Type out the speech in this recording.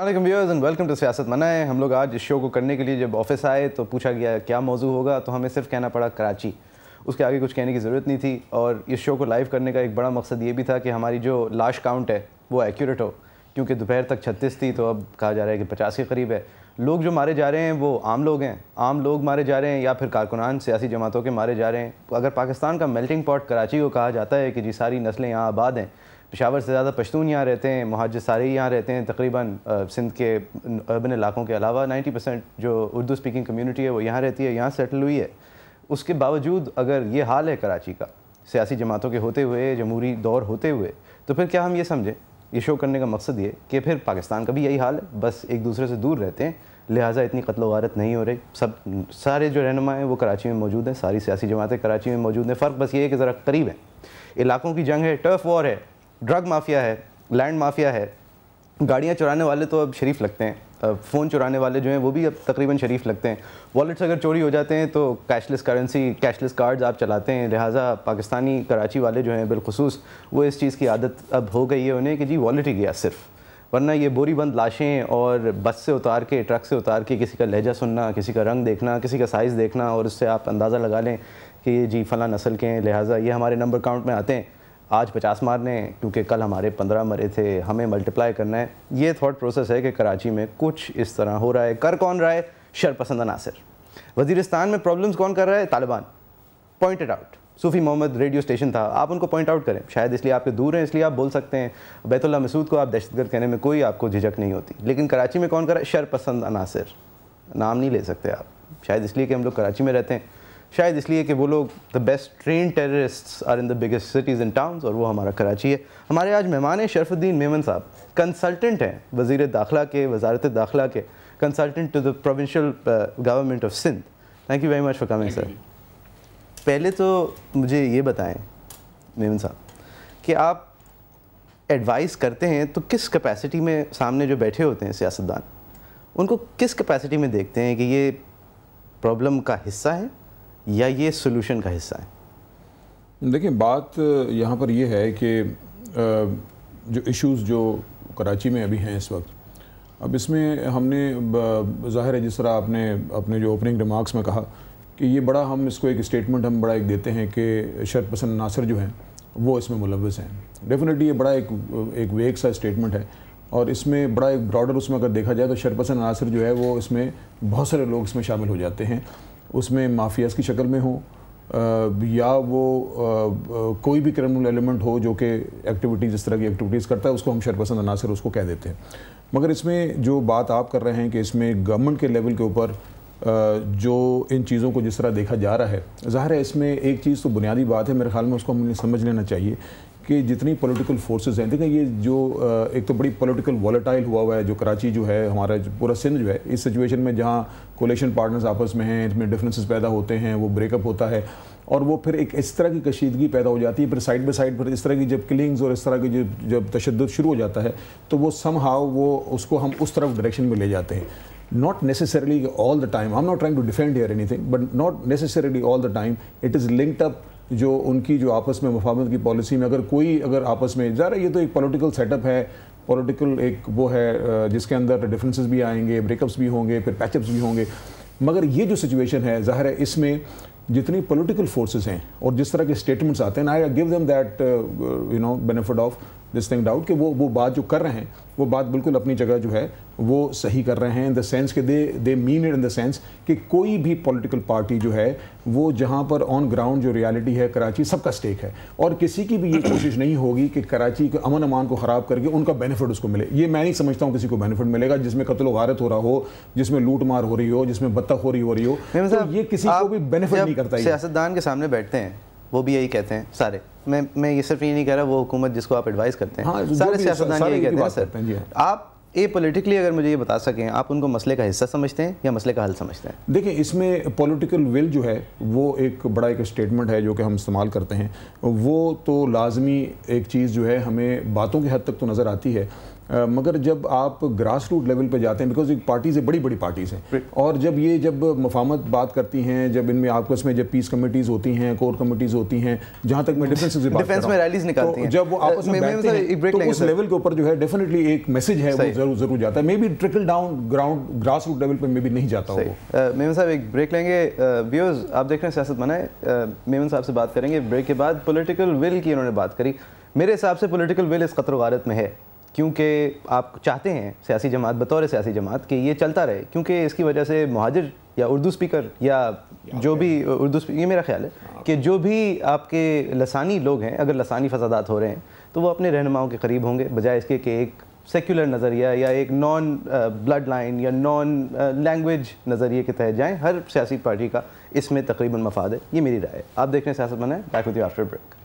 अल्लाम viewers and welcome to सियासत मनाए हम लोग आज इस शो को करने के लिए जब ऑफिस आए तो पूछा गया क्या मौजू होगा तो हमें सिर्फ कहना पड़ा कराची उसके आगे कुछ कहने की ज़रूरत नहीं थी और इस शो को लाइव करने का एक बड़ा मकसद ये भी था कि हमारी जो लाश काउंट है वो एक्यूरेट हो क्योंकि दोपहर तक छत्तीस थी तो अब कहा जा रहा है कि पचास के करीब है लोग जो मारे जा रहे हैं वो आम लोग हैं आम लोग मारे जा रहे हैं या फिर कारकुनान सियासी जमातों के मारे जा रहे हैं अगर पाकिस्तान का मेल्टिंग पॉट कराची को कहा जाता है कि जी सारी नस्लें यहाँ आबाद हैं पेशावर से ज़्यादा पश्तून यहाँ रहते हैं महाजर सारे यहाँ रहते हैं तकरीबन सिंध के अर्बन इलाकों के अलावा 90 परसेंट जो उर्दू स्पीकिंग कम्युनिटी है वो यहाँ रहती है यहाँ सेटल हुई है उसके बावजूद अगर ये हाल है कराची का सियासी जमातों के होते हुए जमहूरी दौर होते हुए तो फिर क्या हम ये समझें ये शो करने का मकसद ये कि फिर पाकिस्तान का भी यही हाल है बस एक दूसरे से दूर रहते हैं लिहाजा इतनी कत्ल वारत नहीं हो रही सब सारे जो रहनमा हैं वो कराची में मौजूद हैं सारी सियासी जमातें कराची में मौजूद हैं फ़र्क बस ये है कि ज़रा करीब हैं इलाकों की जंग है टर्फ वॉर है ड्रग माफिया है लैंड माफिया है गाड़ियाँ चुराने वाले तो अब शरीफ लगते हैं फ़ोन चुराने वाले जो हैं वो भी अब तकरीबन शरीफ लगते हैं वॉलेट्स अगर चोरी हो जाते हैं तो कैशलेस करेंसी कैशलेस कार्ड्स आप चलाते हैं लिहाजा पाकिस्तानी कराची वाले जो हैं बिलखसूस वो इस चीज़ की आदत अब हो गई है उन्हें कि जी वॉलेट ही गया सिर्फ वरना ये बोरी बंद लाशें और बस से उतार के ट्रक से उतार के किसी का लहजा सुनना किसी का रंग देखना किसी का साइज़ देखना और उससे आप अंदाज़ा लगा लें कि ये जी फ़ला नसल के हैं लिहाजा ये हमारे नंबर काउंट में आते हैं आज पचास मारने क्योंकि कल हमारे पंद्रह मरे थे हमें मल्टीप्लाई करना है ये थाट प्रोसेस है कि कराची में कुछ इस तरह हो रहा है कर कौन रहा है शरपसंद नासिर वजीरस्तान में प्रॉब्लम्स कौन कर रहा है Taliban pointed out Sufi Mohammad radio station था आप उनको पॉइंट आउट करें शायद इसलिए आपके दूर हैं इसलिए आप बोल सकते हैं बैतुल्ला मसूद को आप दहशतगर्द कहने में कोई आपको झिझक नहीं होती लेकिन कराची में कौन कर रहा है शरपसंद अनासर नाम नहीं ले सकते आप शायद इसलिए कि हम लोग कराची में रहते हैं शायद इसलिए कि वो लोग the best train terrorist are in the biggest cities in towns और वो हमारा कराची है हमारे आज मेहमान शरफुद्दीन मेमन साहब कंसल्टेंट हैं वजीर दाखिला के वजारत दाखिला के consultant to the provincial government of Sindh thank you very much for coming sir पहले तो मुझे ये बताएं मेमन साहब कि आप एडवाइस करते हैं तो किस कैपेसिटी में सामने जो बैठे होते हैं सियासतदान उनको किस कैपेसिटी में देखते हैं कि ये प्रॉब्लम का हिस्सा है या ये सोल्यूशन का हिस्सा है देखिए बात यहाँ पर यह है कि जो इश्यूज़ जो कराची में अभी हैं इस वक्त अब इसमें हमने ज़ाहिर है जिस तरह आपने अपने जो ओपनिंग रिमार्क्स में कहा कि ये बड़ा हम इसको एक स्टेटमेंट हम बड़ा एक देते हैं कि शरत पसंद नासर जो हैं वो इसमें मुलवस हैं डेफिनेटली ये बड़ा एक एक वेग सा स्टेटमेंट है और इसमें बड़ा एक ब्रॉडर उसमें अगर देखा जाए तो शरपसन नासर जो है वो इसमें बहुत सारे लोग इसमें शामिल हो जाते हैं उसमें माफियाज की शक्ल में हो या वो कोई भी क्रिमिनल एलिमेंट हो जो कि एक्टिविटीज़ इस तरह की एक्टिविटीज़ करता है उसको हम शरपसंद अनासर उसको कह देते हैं मगर इसमें जो बात आप कर रहे हैं कि इसमें गवर्नमेंट के लेवल के ऊपर जो इन चीज़ों को जिस तरह देखा जा रहा है ज़ाहिर है इसमें एक चीज़ तो बुनियादी बात है मेरे ख्याल में उसको हमें समझ लेना चाहिए कि जितनी पॉलिटिकल फोर्सेस हैं देखें ये जो एक तो बड़ी पॉलिटिकल वॉलेटाइल हुआ हुआ है जो कराची जो है हमारा पूरा सिंध जो है इस सिचुएशन में जहाँ कोलेशन पार्टनर्स आपस में हैं इसमें डिफरेंसेस पैदा होते हैं वो ब्रेकअप होता है और वो फिर एक इस तरह की कशीदगी पैदा हो जाती है फिर साइड बाई साइड पर इस तरह की जब किलिंग्स और इस तरह की जब जब तशद शुरू हो जाता है तो वो सम हाउ वो उसको हम उस तरफ डायरेक्शन में ले जाते हैं not necessarily all the time i'm not trying to defend here anything but not necessarily all the time it is linked up जो उनकी जो आपस में मुफामत की पॉलिसी में अगर कोई अगर आपस में है ये तो एक पॉलिटिकल सेटअप है पॉलिटिकल एक वो है जिसके अंदर डिफरेंसेस भी आएंगे ब्रेकअप्स भी होंगे फिर पैचअप्स भी होंगे मगर ये जो सिचुएशन है ज़ाहिर है इसमें जितनी पॉलिटिकल फोर्सेस हैं और जिस तरह के स्टेटमेंट्स आते हैं I give them that you know benefit of this thing doubt कि वो वो बात जो कर रहे हैं वो बात बिल्कुल अपनी जगह जो है वो सही कर रहे हैं इन द सेंस कि they they mean it in the sense कि कोई भी पॉलिटिकल पार्टी जो है वो जहाँ पर ऑन ग्राउंड जो रियलिटी है कराची सबका स्टेक है और किसी की भी ये कोशिश नहीं होगी कि कराची के अमन अमान को ख़राब करके उनका बेनिफिट उसको मिले ये मैं नहीं समझता हूँ किसी को बेनिफिट मिलेगा जिसमें कत्ल वारत हो रहा हो जिसमें लूट मार हो रही हो जिसमें रही हो रही हो मतलब तो ये किसी को भी बेनिफिट नहीं करता सियासतदान के सामने बैठते हैं वो भी यही कहते हैं सारे मैं मैं ये सिर्फ ये नहीं कह रहा वो हुकूमत जिसको आप एडवाइस करते हैं हाँ, सारे सियासतदान ये कहते हैं सर आप ए पोलिटिकली अगर मुझे ये बता सकें आप उनको मसले का हिस्सा समझते हैं या मसले का हल समझते हैं देखिए इसमें पॉलिटिकल विल जो है वो एक बड़ा एक स्टेटमेंट है जो कि हम इस्तेमाल करते हैं वो तो लाजमी एक चीज़ जो है हमें बातों के हद तक तो नज़र आती है मगर जब आप ग्रास रूट लेवल पे जाते हैं बिकॉज एक पार्टीज़ है बड़ी बड़ी पार्टीज़ हैं और जब ये जब मफामत बात करती हैं जब इनमें आपस में जब पीस कमेटीज़ होती हैं कोर कमेटीज़ होती हैं जहाँ तक मैं डिफेंस से डिफेंस में रैलीज तो निकालती हैं जब वो आपस में बैठते हैं तो उस लेवल के ऊपर जो है डेफिनेटली एक मैसेज है वो जरूर जरूर जाता है maybe trickle down ground grass root level पर मे बी नहीं जाता हूँ मेमन साहब एक ब्रेक लेंगे व्यूज आप देख रहे हैं सियासत बनाए मेमन साहब से बात करेंगे ब्रेक के बाद पोलिटिकल विल की उन्होंने बात करी मेरे हिसाब से पोलिटिकल विल इस खतर गारत में है क्योंकि आप चाहते हैं सियासी जमात बतौर सियासी जमात कि ये चलता रहे क्योंकि इसकी वजह से महाजर या उर्दू स्पीकर या जो भी उर्दू ये मेरा ख्याल है हाँ। कि जो भी आपके लसानी लोग हैं अगर लसानी फसादात हो रहे हैं तो वो अपने रहनुमाओं के करीब होंगे बजाय इसके कि एक सेक्युलर नज़रिया या एक नॉन ब्लड लाइन या नॉन लैंग्वेज नज़रिए के तहत जाएँ हर सियासी पार्टी का इसमें तकरीबन मफाद है ये मेरी राय है आप देख रहे हैं सियासत बनाए है बैक विद आफ्टर ब्रेक